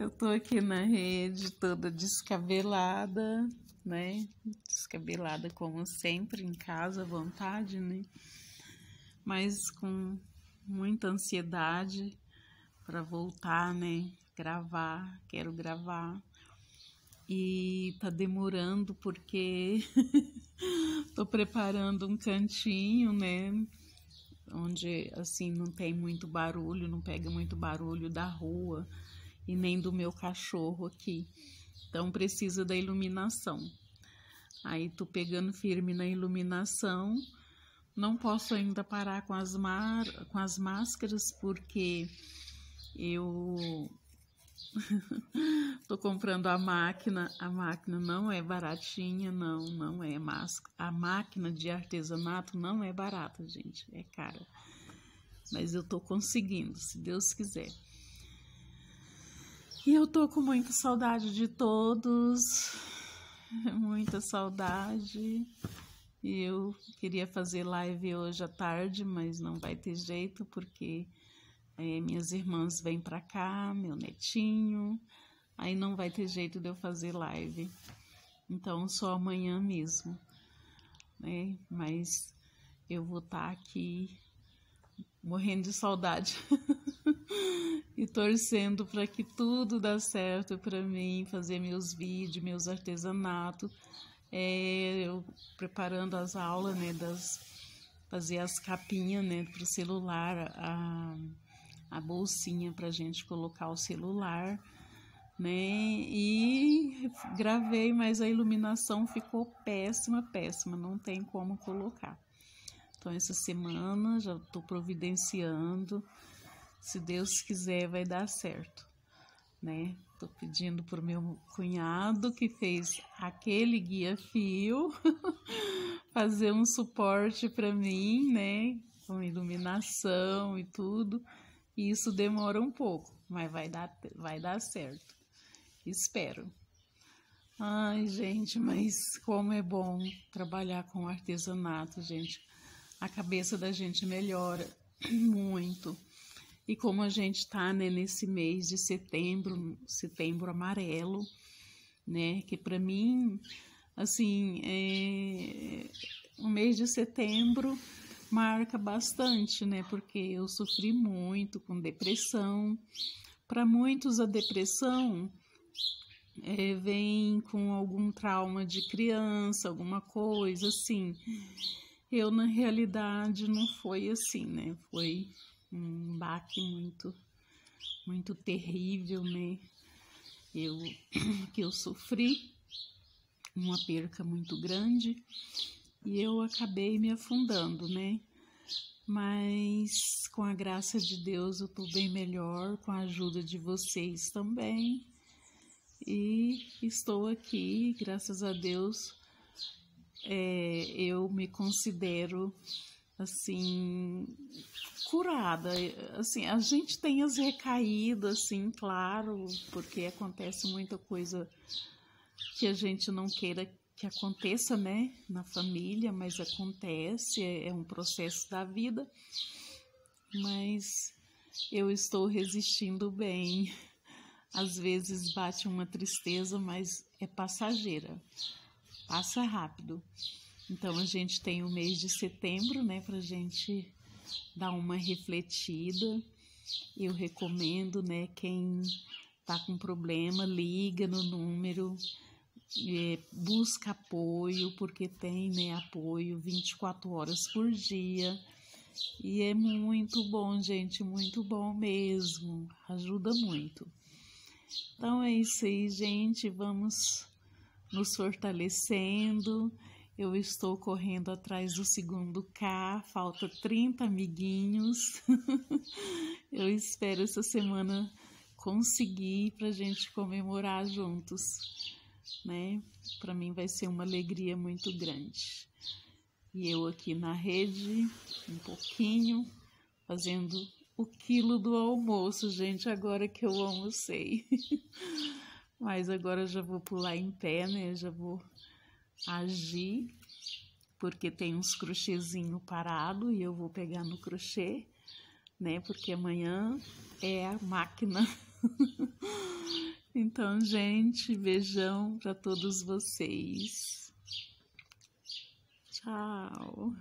Eu tô aqui na rede toda descabelada, né? Descabelada como sempre em casa, à vontade, né? Mas com muita ansiedade para voltar, né? Gravar, quero gravar. E tá demorando porque tô preparando um cantinho, né? Onde assim não tem muito barulho, não pega muito barulho da rua e nem do meu cachorro aqui. Então precisa da iluminação. Aí tô pegando firme na iluminação. Não posso ainda parar com as, mar... com as máscaras porque eu tô comprando a máquina. A máquina não é baratinha, não, não é máscara. A máquina de artesanato não é barata, gente, é cara. Mas eu tô conseguindo, se Deus quiser. E eu tô com muita saudade de todos, muita saudade. E eu queria fazer live hoje à tarde, mas não vai ter jeito porque é, minhas irmãs vêm para cá, meu netinho, aí não vai ter jeito de eu fazer live. Então só amanhã mesmo, né? Mas eu vou estar tá aqui morrendo de saudade. torcendo para que tudo dá certo para mim, fazer meus vídeos, meus artesanatos, é, eu preparando as aulas, né, das, fazer as capinhas, né, para o celular, a, a bolsinha para gente colocar o celular, né, e gravei, mas a iluminação ficou péssima, péssima, não tem como colocar. Então, essa semana já estou providenciando se Deus quiser, vai dar certo, né? Tô pedindo pro meu cunhado que fez aquele guia fio fazer um suporte para mim, né? Com iluminação e tudo. E isso demora um pouco, mas vai dar, vai dar certo. Espero. Ai, gente, mas como é bom trabalhar com artesanato, gente. A cabeça da gente melhora muito. E como a gente está né, nesse mês de setembro, setembro amarelo, né? Que para mim, assim, é... o mês de setembro marca bastante, né? Porque eu sofri muito com depressão. Para muitos, a depressão é, vem com algum trauma de criança, alguma coisa assim. Eu, na realidade, não foi assim, né? Foi um baque muito, muito terrível, né? Eu, que eu sofri uma perca muito grande e eu acabei me afundando, né? Mas com a graça de Deus eu tô bem melhor, com a ajuda de vocês também. E estou aqui, graças a Deus, é, eu me considero assim curada assim a gente tem as recaídas assim claro porque acontece muita coisa que a gente não queira que aconteça né na família mas acontece é, é um processo da vida mas eu estou resistindo bem às vezes bate uma tristeza mas é passageira passa rápido então a gente tem o mês de setembro, né, para gente dar uma refletida. Eu recomendo, né, quem tá com problema, liga no número, é, busca apoio, porque tem, né, apoio 24 horas por dia. E é muito bom, gente, muito bom mesmo, ajuda muito. Então é isso aí, gente, vamos nos fortalecendo. Eu estou correndo atrás do segundo K, falta 30 amiguinhos. Eu espero essa semana conseguir para a gente comemorar juntos, né? Para mim vai ser uma alegria muito grande. E eu aqui na rede, um pouquinho, fazendo o quilo do almoço, gente, agora que eu almocei. Mas agora já vou pular em pé, né? Já vou agir, porque tem uns crochêzinho parado e eu vou pegar no crochê, né? Porque amanhã é a máquina. então, gente, beijão para todos vocês. Tchau.